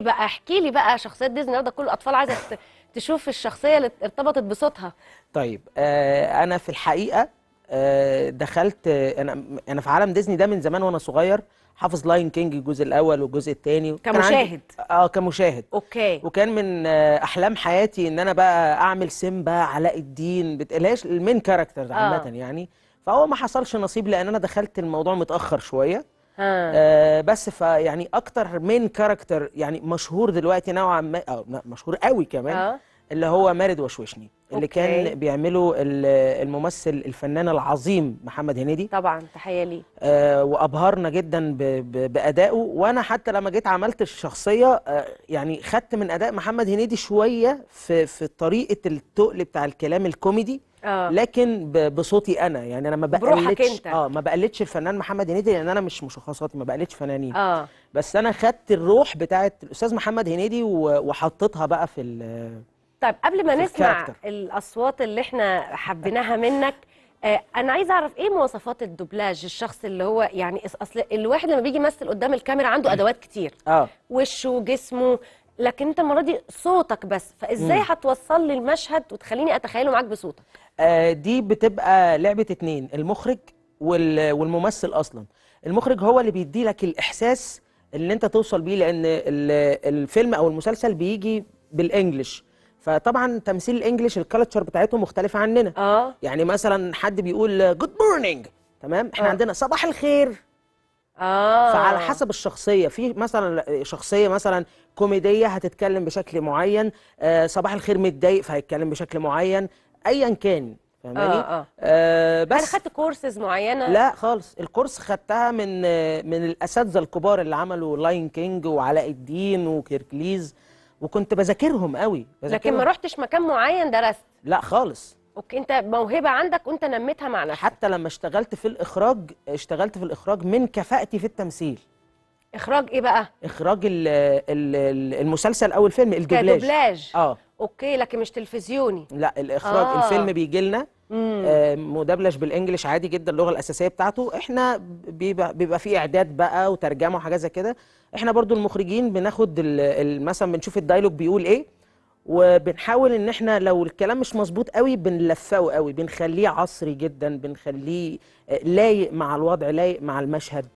بقى احكي لي بقى شخصيات ديزني النهارده كل الاطفال عايزه تشوف الشخصيه اللي ارتبطت بصوتها طيب آه انا في الحقيقه آه دخلت آه انا انا في عالم ديزني ده من زمان وانا صغير حافظ لاين كينج الجزء الاول والجزء الثاني كمشاهد اه كمشاهد اوكي وكان من آه احلام حياتي ان انا بقى اعمل سيمبا علاء الدين بتقلهاش المين كاركترز آه. عامه يعني فهو ما حصلش نصيب لان انا دخلت الموضوع متاخر شويه آه بس فيعني اكتر من كاركتر يعني مشهور دلوقتي نوعا ما مشهور قوي كمان آه. اللي هو مارد وشوشني اللي أوكي. كان بيعمله الممثل الفنان العظيم محمد هنيدي طبعا تحيه ليه آه وابهرنا جدا بادائه وانا حتى لما جيت عملت الشخصيه آه يعني خدت من اداء محمد هنيدي شويه في في طريقه التقل بتاع الكلام الكوميدي آه. لكن بصوتي انا يعني انا ما بقلدش اه ما بقلدش الفنان محمد هنيدي لان انا مش مشخصاتي ما بقلدش فنانين آه. بس انا خدت الروح بتاعه الاستاذ محمد هنيدي وحطيتها بقى في طيب قبل ما نسمع الاصوات اللي احنا حبيناها منك آه، انا عايزه اعرف ايه مواصفات الدوبلاج الشخص اللي هو يعني اصل الواحد لما بيجي يمثل قدام الكاميرا عنده ادوات كتير اه وشه وجسمه لكن انت المره دي صوتك بس فازاي هتوصل لي المشهد وتخليني اتخيله معاك بصوتك آه دي بتبقى لعبه اتنين المخرج والممثل اصلا المخرج هو اللي بيدي لك الاحساس اللي انت توصل بيه لان الفيلم او المسلسل بيجي بالانجلش فطبعا تمثيل الانجليش الكالتشر بتاعتهم مختلفه عننا اه يعني مثلا حد بيقول جود مورنينج تمام احنا آه. عندنا صباح الخير اه فعلى حسب الشخصيه في مثلا شخصيه مثلا كوميديه هتتكلم بشكل معين آه صباح الخير متضايق فهيتكلم بشكل معين ايا كان فاهماني آه, آه. آه بس انا خدت كورسز معينه لا خالص الكورس خدتها من من الاساتذه الكبار اللي عملوا لاين كينج وعلاء الدين وكيركليز وكنت بذاكرهم قوي بذاكرهم. لكن ما رحتش مكان معين درست لا خالص اوكي انت موهبه عندك وانت نميتها مع نفسك حتى لما اشتغلت في الاخراج اشتغلت في الاخراج من كفاءتي في التمثيل اخراج ايه بقى اخراج الـ الـ المسلسل او الفيلم الدوبلاج اه اوكي لكن مش تلفزيوني لا الاخراج آه. الفيلم بيجي لنا آه، مدبلج بالانجلش عادي جدا اللغه الاساسيه بتاعته احنا بيبقى, بيبقى فيه اعداد بقى وترجمه وحاجات زي كده احنا برضو المخرجين بناخد مثلا بنشوف الدايلوج بيقول ايه وبنحاول ان احنا لو الكلام مش مظبوط قوي بنلفقه قوي بنخليه عصري جدا بنخليه لايق مع الوضع لايق مع المشهد